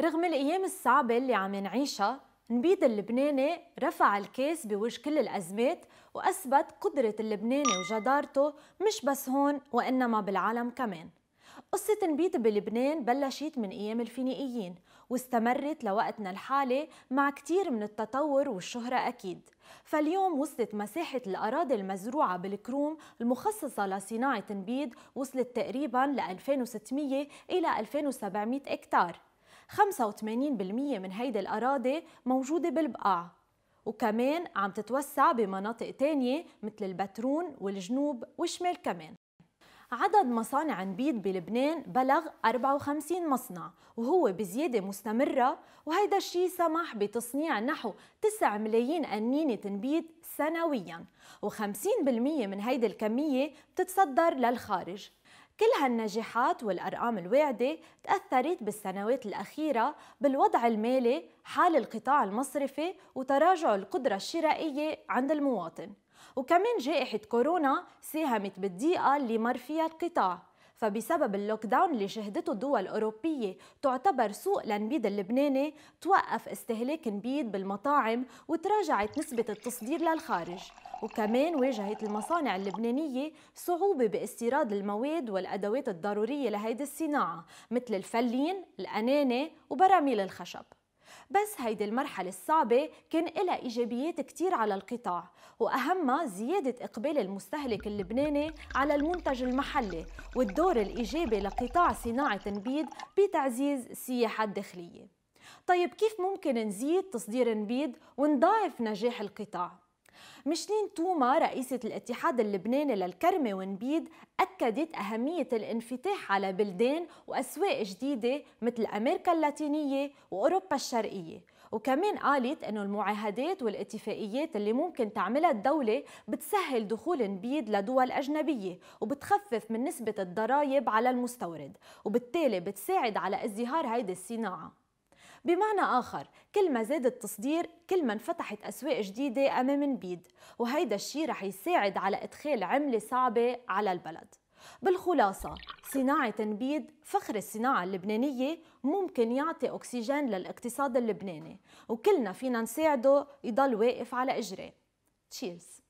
رغم الأيام الصعبة اللي عم نعيشها نبيد اللبناني رفع الكاس بوجه كل الأزمات وأثبت قدرة اللبناني وجدارته مش بس هون وإنما بالعالم كمان قصة نبيد بلبنان بلشت من أيام الفينيقيين واستمرت لوقتنا الحالي مع كتير من التطور والشهرة أكيد فاليوم وصلت مساحة الأراضي المزروعة بالكروم المخصصة لصناعة نبيد وصلت تقريباً ل 2600 إلى 2700 هكتار 85% من هيدي الأراضي موجودة بالبقاع وكمان عم تتوسع بمناطق تانية مثل البترون والجنوب والشمال كمان عدد مصانع نبيد بلبنان بلغ 54 مصنع وهو بزيادة مستمرة وهيدا الشيء سمح بتصنيع نحو 9 ملايين قنينة نبيد سنوياً و50% من هيدي الكمية بتتصدر للخارج كل هالنجاحات والأرقام الواعدة تأثرت بالسنوات الأخيرة بالوضع المالي حال القطاع المصرفي وتراجع القدرة الشرائية عند المواطن وكمان جائحة كورونا ساهمت بالضيقة اللي مر فيها القطاع فبسبب اللوك داون اللي شهدته الدول الأوروبية تعتبر سوق للنبيد اللبناني توقف استهلاك نبيد بالمطاعم وتراجعت نسبة التصدير للخارج وكمان واجهت المصانع اللبنانية صعوبة باستيراد المواد والأدوات الضرورية لهيدي الصناعة مثل الفلين، الأنانة وبراميل الخشب بس هيدي المرحلة الصعبة كان إلها إيجابيات كتير على القطاع وأهمها زيادة إقبال المستهلك اللبناني على المنتج المحلي والدور الإيجابي لقطاع صناعة النبيد بتعزيز السياحة الداخلية طيب كيف ممكن نزيد تصدير النبيد ونضاعف نجاح القطاع؟ مشلين توما رئيسة الاتحاد اللبناني للكرمة ونبيد أكدت أهمية الانفتاح على بلدان وأسواق جديدة مثل أمريكا اللاتينية وأوروبا الشرقية وكمان قالت أن المعاهدات والاتفاقيات اللي ممكن تعملها الدولة بتسهل دخول نبيد لدول أجنبية وبتخفف من نسبة الضرائب على المستورد وبالتالي بتساعد على ازدهار هيدي الصناعة بمعنى آخر كل ما زاد التصدير كل ما انفتحت أسواق جديدة أمام نبيد وهيدا الشيء رح يساعد على إدخال عملة صعبة على البلد بالخلاصة صناعة نبيد فخر الصناعة اللبنانية ممكن يعطي أكسجين للاقتصاد اللبناني وكلنا فينا نساعده يضل واقف على إجريه تشيرز